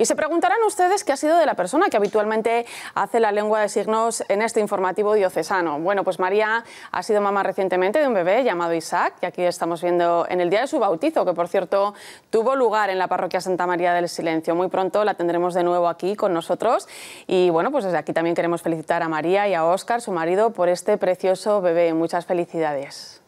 Y se preguntarán ustedes qué ha sido de la persona que habitualmente hace la lengua de signos en este informativo diocesano. Bueno, pues María ha sido mamá recientemente de un bebé llamado Isaac, que aquí estamos viendo en el día de su bautizo, que por cierto tuvo lugar en la parroquia Santa María del Silencio. Muy pronto la tendremos de nuevo aquí con nosotros. Y bueno, pues desde aquí también queremos felicitar a María y a Oscar, su marido, por este precioso bebé. Muchas felicidades.